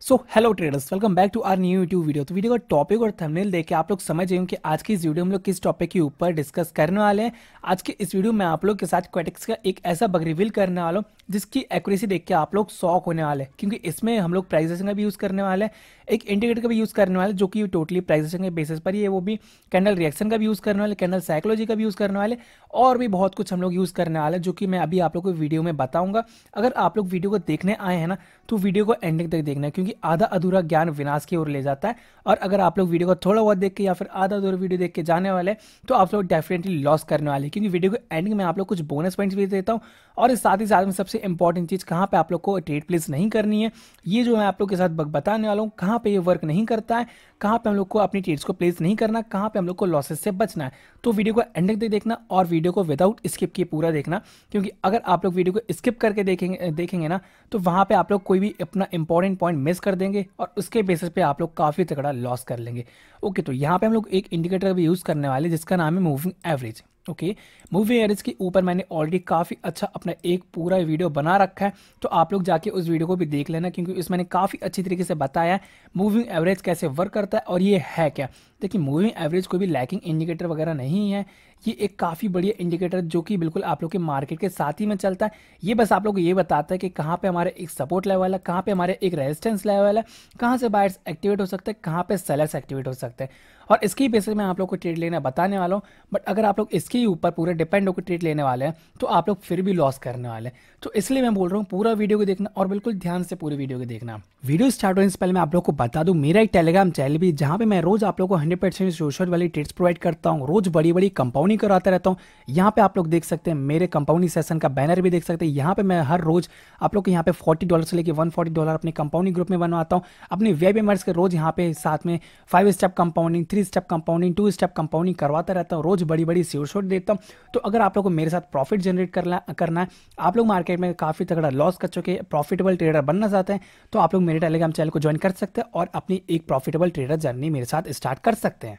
So hello traders welcome back to our new YouTube video तो video का topic और thumbnail देख के आप लोग समझ हो कि आज की इस वीडियो में लोग किस टॉपिक के ऊपर डिस्कस करने वाले हैं आज के इस वीडियो में आप लोग के साथ क्वेटिक्स का एक ऐसा बग रिवील करने वाला हूँ जिसकी एक्यूरेसी देख के आप लोग शॉक होने वाले हैं क्योंकि इसमें हम लोग प्राइजेशन का भी यूज़ करने वाले हैं एक इंडिकेटर का भी यूज़ करने वाले जो कि टोटली प्राइजेशन के बेसिस पर ही है वो भी कैंडल रिएक्शन का भी यूज़ करने वाले कैंडल साइकोलॉजी का भी यूज़ करने वाले और भी बहुत कुछ हम लोग यूज़ करने वाले जो कि मैं अभी आप लोग को वीडियो में बताऊँगा अगर आप लोग वीडियो को देखने आए हैं ना तो वीडियो को एंडिंग तक देखना क्योंकि क्योंकि आधा अधूरा ज्ञान विनाश की ओर ले जाता है और अगर आप लोग वीडियो को थोड़ा बहुत देख के या फिर आधा अधूरा वीडियो देख के जाने वाले तो आप लोग डेफिनेटली लॉस करने वाले क्योंकि वीडियो को एंडिंग में आप लोग कुछ बोनस पॉइंट्स भी देता हूँ और इस साथ ही साथ में सबसे इंपॉर्टेंट चीज़ कहाँ पे आप लोग को ट्रेड प्लेस नहीं करनी है ये जो मैं आप लोग के साथ बताने वाला हूँ कहाँ पे ये वर्क नहीं करता है कहाँ पे हम लोग को अपनी ट्रेड्स को प्लेस नहीं करना कहाँ पे हम लोग को लॉसेस से बचना है तो वीडियो को एंड तक देखना और वीडियो को विदाउट स्किप किए पूरा देखना क्योंकि अगर आप लोग वीडियो को स्किप करके देखेंगे देखेंगे ना तो वहाँ पर आप लोग कोई भी अपना इंपॉर्टेंट पॉइंट मिस कर देंगे और उसके बेसिस पे आप लोग काफ़ी तगड़ा लॉस कर लेंगे ओके तो यहाँ पे हम लोग एक इंडिकेटर भी यूज़ करने वाले जिसका नाम है moving average okay moving average के ऊपर मैंने ऑलरेडी काफ़ी अच्छा अपना एक पूरा वीडियो बना रखा है तो आप लोग जाके उस वीडियो को भी देख लेना क्योंकि उस मैंने काफ़ी अच्छी तरीके से बताया है मूविंग एवरेज कैसे वर्क करता है और ये है क्या देखिए मूविंग एवरेज कोई भी लैकिंग इंडिकेटर वगैरह नहीं है ये एक काफ़ी बढ़िया इंडिकेटर जो कि बिल्कुल आप लोग के मार्केट के साथ ही में चलता है ये बस आप लोग ये बताता है कि कहाँ पे हमारे एक सपोर्ट लेवल है कहाँ पे हमारे एक रेजिस्टेंस लेवल है कहाँ से बायर्स एक्टिवेट हो सकते हैं कहाँ पे सेलर्स एक्टिवेट हो सकते हैं और इसके ही बेसिस में आप लोग को ट्रेड लेना बताने वाला हूँ बट अगर आप लोग इसके ऊपर पूरे डिपेंड होकर ट्रेड लेने वाले हैं तो आप लोग फिर भी लॉस करने वाले हैं तो इसलिए मैं बोल रहा हूँ पूरा वीडियो को देखना और बिल्कुल ध्यान से पूरी वीडियो को देखना वीडियो स्टार्ट होने से पहले मैं आप लोग को बता दूँ मेरा एक टेलीग्राम चैनल भी जहाँ पे मैं रोज आप लोग को हंड्रेड परसेंट वाली ट्रेड्स प्रोवाइड करता हूँ रोज बड़ी बड़ी कंपाउंड कंपाउंडिंग कराता रहता हूँ यहाँ पे आप लोग देख सकते हैं मेरे कंपाउंडिंग सेशन का बैनर भी देख सकते हैं यहाँ पे मैं हर रोज आप लोग को यहाँ पे 40 डॉलर से लेकर 140 डॉलर अपने कंपाउंडिंग ग्रुप में बनवाता हूँ अपने वेब एमर्स के रोज यहाँ पे साथ में five step compounding three step compounding two step compounding करवाता रहता हूँ रोज बड़ी बड़ी शोट देता हूँ तो अगर आप लोग को मेरे साथ प्रॉफिट जनरेट करना है आप लोग मार्केट में काफ़ी तगड़ा लॉस कर चुके प्रॉफिटेबल ट्रेडर बनना चाहते हैं तो आप लोग मेरे टेलीग्राम चैनल को ज्वाइन कर सकते हैं और अपनी एक प्रॉफिटेबल ट्रेडर जर्नी मेरे साथ स्टार्ट कर सकते हैं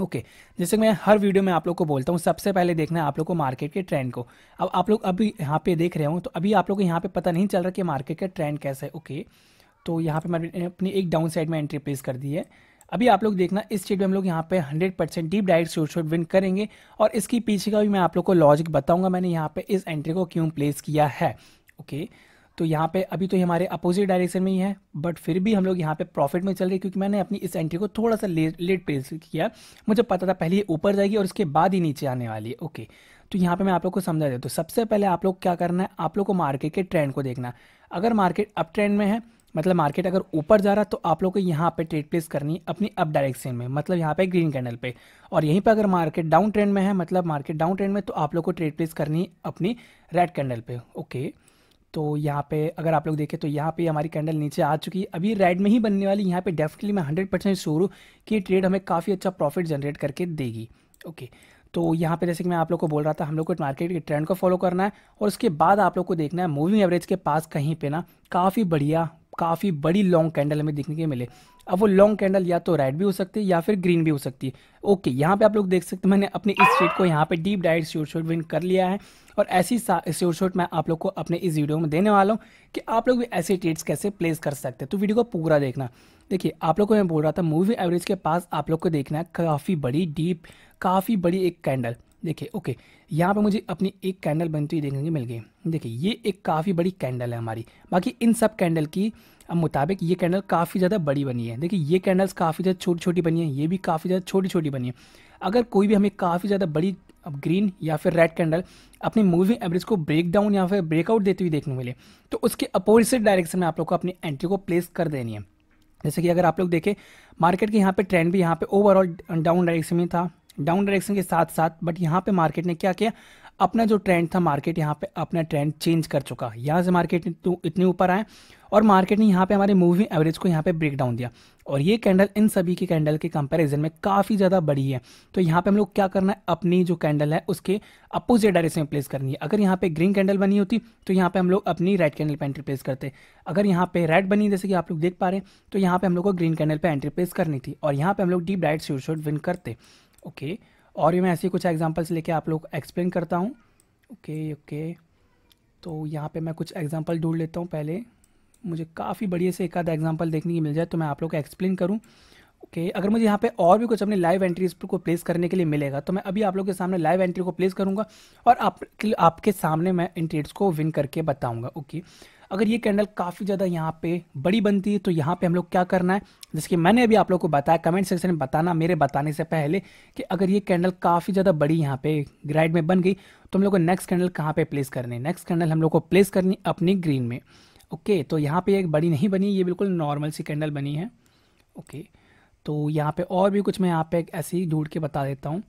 ओके okay. जैसे मैं हर वीडियो में आप लोग को बोलता हूँ सबसे पहले देखना है आप लोग को मार्केट के ट्रेंड को अब आप लोग अभी यहाँ पे देख रहे हो तो अभी आप लोग को यहाँ पे पता नहीं चल रहा कि मार्केट का ट्रेंड कैसा है ओके okay. तो यहाँ पे मैंने अपनी एक डाउन साइड में एंट्री प्लेस कर दी है अभी आप लोग देखना इस ट्रेड में हम लोग यहाँ पे 100 percent deep diet sure shot win करेंगे और इसकी पीछे का भी मैं आप लोग को लॉजिक बताऊंगा मैंने यहाँ पे इस एंट्री को क्यों प्लेस किया है ओके okay. तो यहाँ पे अभी तो ये हमारे अपोजिट डायरेक्शन में ही है बट फिर भी हम लोग यहाँ पे प्रॉफिट में चल रहे क्योंकि मैंने अपनी इस एंट्री को थोड़ा सा लेट लेट प्लेस किया मुझे पता था पहले ये ऊपर जाएगी और उसके बाद ही नीचे आने वाली है ओके तो यहाँ पे मैं आप लोग को समझा देता हूँ तो सबसे पहले आप लोग क्या करना है आप लोग को मार्केट के ट्रेंड को देखना अगर मार्केट अप ट्रेंड में है मतलब मार्केट अगर ऊपर जा रहा है तो आप लोग को यहाँ पे ट्रेड प्लेस करनी है अपनी अप डायरेक्शन में मतलब यहाँ पे ग्रीन कैंडल पे और यहीं पे अगर मार्केट डाउन ट्रेंड में है मतलब मार्केट डाउन ट्रेंड में तो आप लोग को ट्रेड प्लेस करनी अपनी रेड कैंडल पे ओके तो यहाँ पे अगर आप लोग देखें तो यहाँ पे हमारी कैंडल नीचे आ चुकी है अभी रेड में ही बनने वाली यहाँ पे डेफिनेटली मैं हंड्रेड परसेंट श्योर हूँ कि ट्रेड हमें काफ़ी अच्छा प्रॉफिट जनरेट करके देगी ओके तो यहाँ पे जैसे कि मैं आप लोग को बोल रहा था हम लोग को मार्केट के ट्रेंड को फॉलो करना है और उसके बाद आप लोग को देखना है मूविंग एवरेज के पास कहीं पर ना काफ़ी बढ़िया काफ़ी बड़ी लॉन्ग कैंडल हमें देखने के मिले अब वो लॉन्ग कैंडल या तो रेड भी हो सकती है या फिर ग्रीन भी हो सकती है ओके यहाँ पे आप लोग देख सकते हैं मैंने अपने इस शेड को यहाँ पे deep diet sure shot win कर लिया है और ऐसी श्योर शॉट मैं आप लोग को अपने इस वीडियो में देने वाला हूँ कि आप लोग भी ऐसे ट्रेड्स कैसे प्लेस कर सकते हैं तो वीडियो को पूरा देखना देखिए आप लोग को मैं बोल रहा था मूवी एवरेज के पास आप लोग को देखना है काफ़ी बड़ी डीप काफ़ी बड़ी एक कैंडल देखिए ओके यहाँ पे मुझे अपनी एक कैंडल बनती हुई देखने को मिल गई देखिए ये एक काफ़ी बड़ी कैंडल है हमारी बाकी इन सब कैंडल की मुताबिक ये कैंडल काफ़ी ज़्यादा बड़ी बनी है देखिए ये कैंडल्स काफ़ी ज़्यादा छोटी छोटी बनी है ये भी काफ़ी ज़्यादा छोटी छोटी बनी है अगर कोई भी हमें काफ़ी ज़्यादा बड़ी अब ग्रीन या फिर रेड कैंडल अपनी मूविंग एवरेज को ब्रेक डाउन या फिर ब्रेकआउट देती हुई देखने मिले तो उसके अपोजिट डायरेक्शन में आप लोग को अपनी एंट्री को प्लेस कर देनी है जैसे कि अगर आप लोग देखें मार्केट के यहाँ पे ट्रेंड भी यहाँ पे ओवरऑल डाउन डायरेक्शन में था डाउन डायरेक्शन के साथ साथ बट यहाँ पे मार्केट ने क्या किया अपना जो ट्रेंड था मार्केट यहाँ पे अपना ट्रेंड चेंज कर चुका है यहाँ से मार्केट इतने ऊपर आए और मार्केट ने यहाँ पे हमारे मूविंग एवरेज को यहाँ पे ब्रेक डाउन दिया और ये कैंडल इन सभी के कैंडल के कंपैरिजन में काफ़ी ज़्यादा बड़ी है तो यहाँ पे हम लोग क्या करना है अपनी जो कैंडल है उसके अपोजिट डायरेक्शन में प्लेस करनी है अगर यहाँ पे ग्रीन कैंडल बनी होती तो यहाँ पे हम लोग अपनी रेड कैंडल पर एंट्री प्लेस करते अगर यहाँ पे रेड बनी जैसे कि आप लोग देख पा रहे हैं तो यहाँ पे हम लोग को ग्रीन कैंडल पर एंट्री प्लेस करनी थी और यहाँ पर हम लोग deep diet sure shot win करते ओके और ये मैं ऐसे कुछ एग्जांपल्स लेके आप लोग एक्सप्लेन करता हूँ ओके ओके तो यहाँ पे मैं कुछ एग्जांपल ढूंढ लेता हूँ पहले मुझे काफ़ी बढ़िया से एक आध एग्जाम्पल देखने की मिल जाए तो मैं आप लोग को एक्सप्लेन करूँ ओके अगर मुझे यहाँ पे और भी कुछ अपने लाइव एंट्रीज को प्लेस करने के लिए मिलेगा तो मैं अभी आप लोग के सामने लाइव एंट्री को प्लेस करूँगा और आप आपके सामने मैं इन ट्रेड्स को विन करके बताऊँगा ओके अगर ये कैंडल काफ़ी ज़्यादा यहाँ पे बड़ी बनती है तो यहाँ पे हम लोग क्या करना है कि मैंने अभी आप लोग को बताया कमेंट सेक्शन में बताना मेरे बताने से पहले कि अगर ये कैंडल काफ़ी ज़्यादा बड़ी यहाँ पे ग्राइड में बन गई तो हम लोग को नेक्स्ट कैंडल कहाँ पे प्लेस करनी है नेक्स्ट कैंडल हम लोग को प्लेस करनी अपनी ग्रीन में ओके तो यहाँ पर एक बड़ी नहीं बनी ये बिल्कुल नॉर्मल सी कैंडल बनी है ओके तो यहाँ पर और भी कुछ मैं यहाँ पर ऐसे ही ढूंढ के बता देता हूँ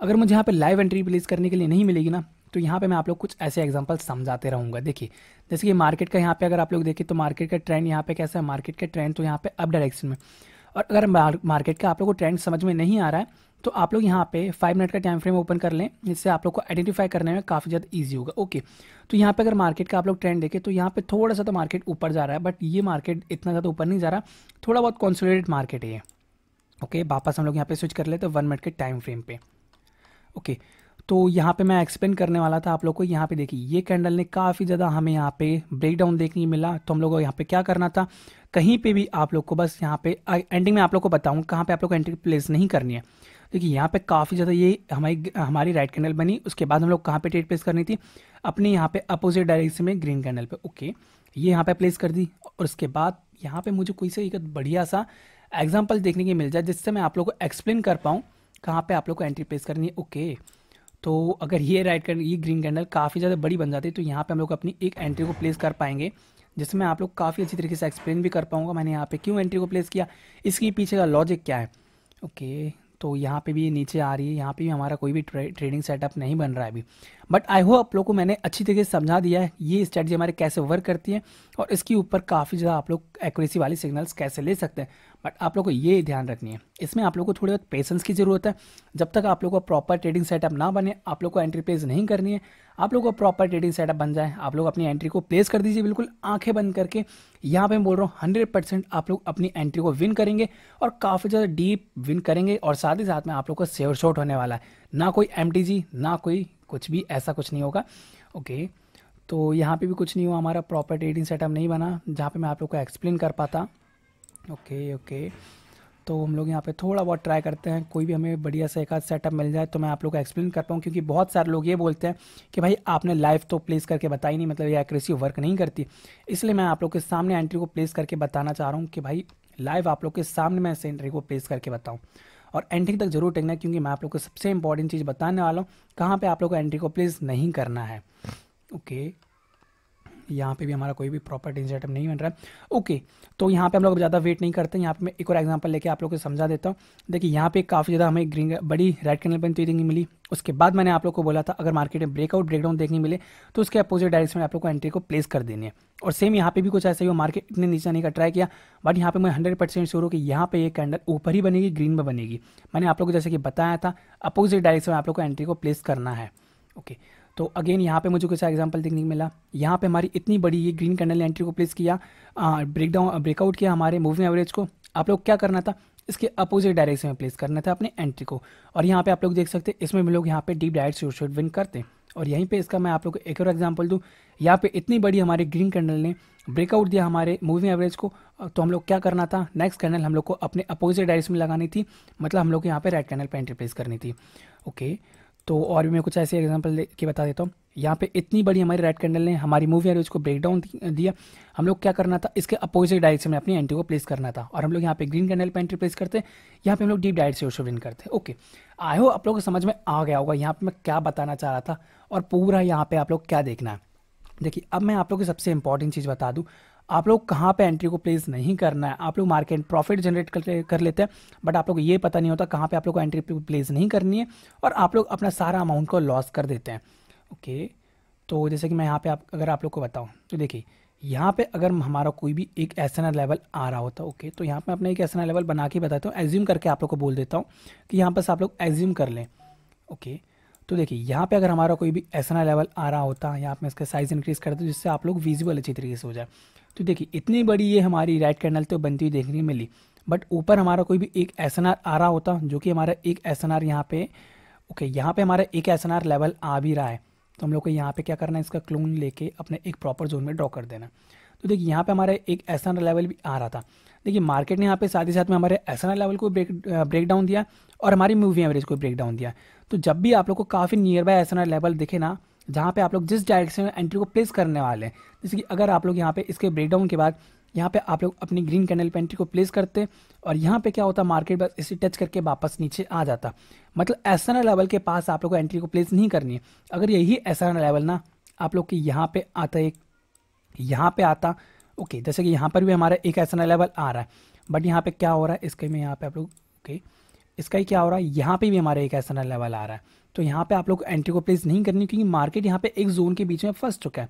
अगर मुझे यहाँ पर लाइव एंट्री प्लेस करने के लिए नहीं मिलेगी ना तो यहाँ पे मैं आप लोग कुछ ऐसे एग्जाम्पल समझाते रहूँगा देखिए जैसे कि मार्केट का यहाँ पे अगर आप लोग देखें तो मार्केट का ट्रेंड यहाँ पे कैसा है मार्केट का ट्रेंड तो यहाँ पे अप डायरेक्शन में और अगर मार्केट का आप लोग को ट्रेंड समझ में नहीं आ रहा है तो आप लोग यहाँ पे फाइव मिनट का टाइम फ्रेम ओपन कर लें जिससे आप लोग को आइडेंटिफाई करने में काफ़ी ज़्यादा ईजी होगा ओके तो यहाँ पे अगर मार्केट का आप लोग ट्रेंड देखें तो यहाँ पे थोड़ा सा तो मार्केट ऊपर जा रहा है बट ये मार्केट इतना ज़्यादा ऊपर नहीं जा रहा थोड़ा बहुत कॉन्सोलेटेड मार्केट है ओके वापस हम लोग यहाँ पे स्विच कर लेते वन मिनट के टाइम फ्रेम पे ओके okay, तो यहाँ पे मैं एक्सप्लेन करने वाला था आप लोग को यहाँ पे देखिए ये कैंडल ने काफ़ी ज़्यादा हमें यहाँ पे ब्रेकडाउन देखने मिला तो हम लोग को यहाँ पे क्या करना था कहीं पे भी आप लोग को बस यहाँ पे एंडिंग में आप लोग को बताऊँ कहाँ पे आप लोग को एंट्री प्लेस नहीं करनी है देखिए यहाँ पे काफ़ी ज़्यादा ये हमारी हमारी राइट कैंडल बनी उसके बाद हम लोग कहाँ पे ट्रेड प्लेस करनी थी अपने यहाँ पे अपोजिट डायरेक्शन में ग्रीन कैंडल पे ओके ये यहाँ पे प्लेस कर दी और उसके बाद यहाँ पे मुझे कोई से एक बढ़िया सा एग्जाम्पल देखने की मिल जाए जिससे मैं आप लोग को एक्सप्लेन कर पाऊँ कहाँ पर आप लोग को एंट्री प्लेस करनी है ओके तो अगर ये राइट कैंडल ये ग्रीन कैंडल काफ़ी ज़्यादा बड़ी बन जाती है तो यहाँ पे हम लोग अपनी एक एंट्री को प्लेस कर पाएंगे जिसमें आप लोग काफ़ी अच्छी तरीके से एक्सप्लेन भी कर पाऊँगा मैंने यहाँ पे क्यों एंट्री को प्लेस किया इसके पीछे का लॉजिक क्या है ओके तो यहाँ पे भी नीचे आ रही है यहाँ पे भी हमारा कोई भी ट्रे, ट्रेडिंग सेटअप नहीं बन रहा है अभी बट आई होप आप लोग को मैंने अच्छी तरीके से समझा दिया है ये स्ट्रेटजी हमारे कैसे वर्क करती है और इसके ऊपर काफ़ी ज़्यादा आप लोग एक्यूरेसी वाली सिग्नल्स कैसे ले सकते हैं बट आप लोग को ये ध्यान रखनी है इसमें आप लोग को थोड़ी बहुत पेशेंस की ज़रूरत है जब तक आप लोग का प्रॉपर ट्रेडिंग सेटअप ना बने आप लोग को एंट्री प्लेस नहीं करनी है आप लोग का प्रॉपर ट्रेडिंग सेटअप बन जाए आप लोग अपनी एंट्री को प्लेस कर दीजिए बिल्कुल आंखें बंद करके यहाँ पर मैं बोल रहा हूँ हंड्रेड परसेंट आप लोग अपनी एंट्री को विन करेंगे और काफ़ी ज़्यादा डीप विन करेंगे और साथ ही साथ में आप लोग का सेवर शॉट होने वाला है ना कोई एम ना कोई कुछ भी ऐसा कुछ नहीं होगा ओके तो यहाँ पे भी कुछ नहीं हुआ हमारा प्रॉपर ट्रेडिंग सेटअप नहीं बना जहाँ पे मैं आप लोग को एक्सप्लेन कर पाता ओके ओके तो हम लोग यहाँ पे थोड़ा बहुत ट्राई करते हैं कोई भी हमें बढ़िया से एक आध सेटअप मिल जाए तो मैं आप लोग को एक्सप्लेन कर पाऊँ क्योंकि बहुत सारे लोग ये बोलते हैं कि भाई आपने लाइव तो प्लेस करके बताई नहीं मतलब ये एक्रेसी वर्क नहीं करती इसलिए मैं आप लोग के सामने एंट्री को प्लेस करके बताना चाह रहा हूँ कि भाई लाइव आप लोग के सामने मैं इस एंट्री को प्लेस करके बताऊँ और एंट्री तक जरूर टेकना क्योंकि मैं आप लोग को सबसे इंपॉर्टेंट चीज़ बताने वाला हूँ कहाँ पर आप लोग को एंट्री को प्लेस नहीं करना है ओके okay. यहाँ पे भी हमारा कोई भी प्रॉपर टेंस आइटम नहीं बन रहा है ओके तो यहाँ पे हम लोग ज़्यादा वेट नहीं करते यहाँ पे मैं एक और एग्जांपल लेके आप लोग को समझा देता हूँ देखिए यहाँ पे काफ़ी ज़्यादा हमें ग्रीन बड़ी रेड कैंडल बनती हुई मिली उसके बाद मैंने आप लोग को बोला था अगर मार्केट में ब्रेकआउट ब्रेकडाउन देखने मिले तो उसके अपोजिट डायरेक्शन में आप लोग को एंट्री को प्लेस कर देनी है और सेम यहाँ पे भी कुछ ऐसा ही हो मार्केट इतने नीचे आने का ट्राई किया बट यहाँ पे मैं हंड्रेड परसेंट शोर हूँ कि यहाँ पे ये कैंडल ऊपर ही बनेगी ग्रीन में बनेगी मैंने आप लोग को जैसे कि बताया था अपोजिट डायरेक्शन में आप लोग को एंट्री को प्लेस करना है ओके okay. तो अगेन यहाँ पे मुझे कुछ एग्जाम्पल देखने को मिला यहाँ पे हमारी इतनी बड़ी ये ग्रीन कैंडल एंट्री को प्लेस किया ब्रेकडाउन ब्रेकआउट किया हमारे मूविंग एवरेज को आप लोग क्या करना था इसके अपोजिट डायरेक्शन में प्लेस करना था अपने एंट्री को और यहाँ पे आप लोग देख सकते हैं इसमें भी लोग यहाँ पे deep direct sure shot win करते हैं और यहीं पे इसका मैं आप लोग को एक और एग्जांपल दूँ यहाँ पे इतनी बड़ी हमारे ग्रीन कैंडल ने ब्रेकआउट दिया हमारे मूविंग एवरेज को तो हम लोग क्या करना था नेक्स्ट कैनल हम लोग को अपने अपोजिट डायरेक्शन में लगानी थी मतलब हम लोग को यहाँ पे रेड कैनल पर एंट्री प्लेस करनी थी ओके okay. तो और भी मैं कुछ ऐसे एग्जाम्पल के बता देता हूँ यहाँ पे इतनी बड़ी हमारी रेड कैंडल ने हमारी मूवी एवरेज को ब्रेक डाउन दिया हम लोग क्या करना था इसके अपोजिट डायरेक्शन में अपनी एंट्री को प्लेस करना था और हम लोग यहाँ पे ग्रीन कैंडल पे एंट्री प्लेस करते हैं यहाँ पे हम लोग डीप डाइट से ओशो विन करते ओके आई हो आप लोग को समझ में आ गया होगा यहाँ पर मैं क्या बताना चाह रहा था और पूरा यहाँ पर आप लोग क्या देखना है देखिए अब मैं आप लोग को सबसे इंपॉर्टेंट चीज़ बता दूँ आप लोग कहाँ पे एंट्री को प्लेस नहीं करना है आप लोग मार्केट प्रॉफिट जनरेट कर, कर लेते हैं बट आप लोग ये पता नहीं होता कहाँ पे आप लोग को एंट्री प्लेस नहीं करनी है और आप लोग अपना सारा अमाउंट को लॉस कर देते हैं ओके तो जैसे कि मैं यहाँ पे आप अगर आप लोग को बताऊँ तो देखिए यहाँ पे अगर हमारा कोई भी एक एस लेवल आ रहा होता ओके तो यहाँ पर अपना एक एस लेवल बना के बताता हूँ एज्यूम करके आप लोग को बोल देता हूँ कि यहाँ पर आप लोग एज्यूम कर लें ओके तो देखिए यहाँ पे अगर हमारा कोई भी ऐसा लेवल आ रहा होता यहाँ पे इसका साइज़ इंक्रीज़ करते हैं जिससे आप लोग विजिबल अच्छी तरीके से हो जाए तो देखिए इतनी बड़ी ये हमारी राइट कैंडल तो बनती हुई देखने मिली बट ऊपर हमारा कोई भी एक एस आ रहा होता जो कि हमारा एक एस एन आर यहाँ पे ओके यहाँ पे हमारा एक एस लेवल आ भी रहा है तो हम लोग को यहाँ पे क्या करना है इसका क्लोन लेके अपने एक प्रॉपर जोन में ड्रॉ कर देना तो देखिए यहाँ पे हमारा एक एस लेवल भी आ रहा था देखिए मार्केट ने यहाँ पे साथ ही साथ में हमारे एस लेवल को ब्रेक ब्रेक डाउन दिया और हमारी मूविंग एवरेज को ब्रेक डाउन दिया तो जब भी आप लोग को काफ़ी नियर बाय एस लेवल दिखे ना जहाँ पे आप लोग जिस डायरेक्शन में एंट्री को प्लेस करने वाले हैं जैसे कि अगर आप लोग यहाँ पे इसके ब्रेकडाउन के बाद यहाँ पे आप लोग अपनी ग्रीन कैंडल पे एंट्री को प्लेस करते और यहाँ पे क्या होता मार्केट बस इसे टच करके वापस नीचे आ जाता मतलब एस लेवल के पास आप लोग को एंट्री को प्लेस नहीं करनी है अगर यही एस लेवल ना आप लोग के यहाँ पर आता एक यहाँ पर आता ओके जैसे कि यहाँ पर भी हमारा एक एस लेवल आ रहा है बट यहाँ पर क्या हो रहा है इसके में यहाँ पर आप लोग ओके इसका ही क्या हो रहा है यहाँ पर भी हमारा एक एस लेवल आ रहा है तो यहाँ पे आप लोग एंट्री को प्लेस नहीं करनी क्योंकि मार्केट यहाँ पे एक जोन के बीच में फंस चुका है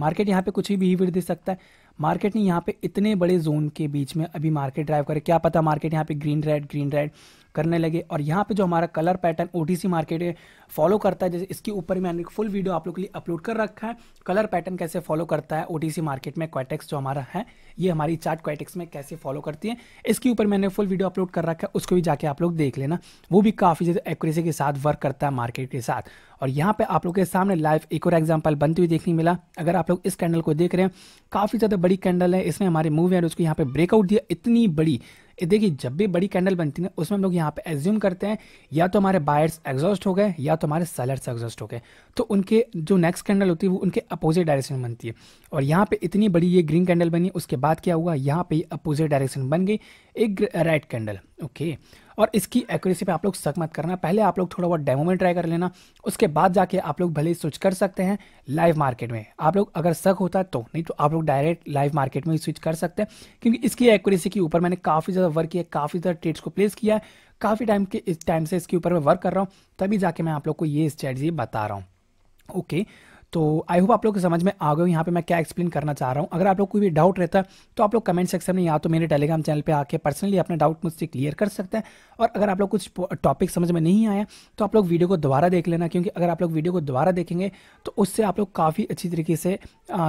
मार्केट यहाँ पे कुछ भी बिहेवियर दे सकता है मार्केट ने यहाँ पे इतने बड़े जोन के बीच में अभी मार्केट ड्राइव करे क्या पता मार्केट यहाँ पे ग्रीन रेड ग्रीन रेड करने लगे और यहाँ पे जो हमारा कलर पैटर्न ओ मार्केट है फॉलो करता है जैसे इसके ऊपर मैंने एक फुल वीडियो आप लोग के लिए अपलोड कर रखा है कलर पैटर्न कैसे फॉलो करता है ओ मार्केट में क्वाइटेक्स जो हमारा है ये हमारी चार्ट क्वाइटेक्स में कैसे फॉलो करती है इसके ऊपर मैंने फुल वीडियो अपलोड कर रखा है उसको भी जाके आप लोग देख लेना वो भी काफ़ी ज़्यादा एक्यूरेसी के साथ वर्क करता है मार्केट के साथ और यहाँ पे आप लोग के सामने लाइव एक और एग्जाम्पल बनती हुई देखने मिला अगर आप लोग इस कैंडल को देख रहे हैं काफ़ी ज़्यादा बड़ी कैंडल है इसमें हमारे मूव एवरेज को यहाँ पे ब्रेकआउट दिया इतनी बड़ी देखिए जब भी बड़ी कैंडल बनती है उसमें हम लोग यहाँ पे एज्यूम करते हैं या तो हमारे बायर्स एग्जॉस्ट हो गए या तो हमारे सेलर्स एग्जॉस्ट हो गए तो उनके जो नेक्स्ट कैंडल होती है वो उनके अपोजिट डायरेक्शन में बनती है और यहाँ पे इतनी बड़ी ये ग्रीन कैंडल बनी उसके बाद क्या हुआ यहाँ पे अपोजिट डायरेक्शन बन गई एक राइट कैंडल ओके और इसकी एक्यूरेसी पे आप लोग शक मत करना पहले आप लोग थोड़ा बहुत डेमो में ट्राई कर लेना उसके बाद जाके आप लोग भले ही स्विच कर सकते हैं लाइव मार्केट में आप लोग अगर शक होता है तो नहीं तो आप लोग डायरेक्ट लाइव मार्केट में ही स्विच कर सकते हैं क्योंकि इसकी एक्यूरेसी के ऊपर मैंने काफ़ी ज़्यादा वर्क किया काफ़ी ज़्यादा ट्रेड्स को प्लेस किया है काफ़ी टाइम के इस टाइम से इसके ऊपर मैं वर्क कर रहा हूँ तभी जाके मैं आप लोग को ये स्ट्रैटी बता रहा हूँ ओके okay, तो आई होप आप लोग समझ में आ गए यहाँ पे मैं क्या एक्सप्लेन करना चाह रहा हूँ अगर आप लोग कोई भी डाउट रहता है तो आप लोग कमेंट सेक्शन में या तो मेरे टेलीग्राम चैनल पे आके पर्सनली अपना डाउट मुझसे क्लियर कर सकते हैं और अगर आप लोग कुछ टॉपिक समझ में नहीं आया तो आप लोग वीडियो को दोबारा देख लेना क्योंकि अगर आप लोग वीडियो को दोबारा देखेंगे तो उससे आप लोग काफ़ी अच्छी तरीके से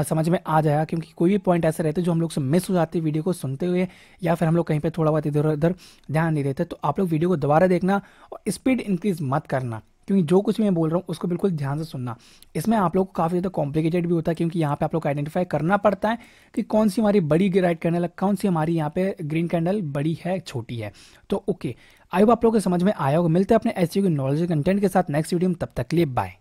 समझ में आ जाएगा क्योंकि कोई भी पॉइंट ऐसे रहते जो हम लोग से मिस हो जाते वीडियो को सुनते हुए या फिर हम लोग कहीं पर थोड़ा बहुत इधर उधर ध्यान नहीं देते तो आप लोग वीडियो को दोबारा देखना और स्पीड इंक्रीज मत करना क्योंकि जो कुछ मैं बोल रहा हूँ उसको बिल्कुल ध्यान से सुनना इसमें आप लोग को काफ़ी ज़्यादा कॉम्प्लिकेटेड भी होता है क्योंकि यहाँ पे आप लोग को आइडेंटिफाई करना पड़ता है कि कौन सी हमारी बड़ी राइट कैंडल है कौन सी हमारी यहाँ पे ग्रीन कैंडल बड़ी है छोटी है तो ओके आई होप आप लोग को समझ में आया होगा मिलते हैं अपने ऐसी नॉलेज कंटेंट के साथ नेक्स्ट वीडियो में तब तक लिए बाय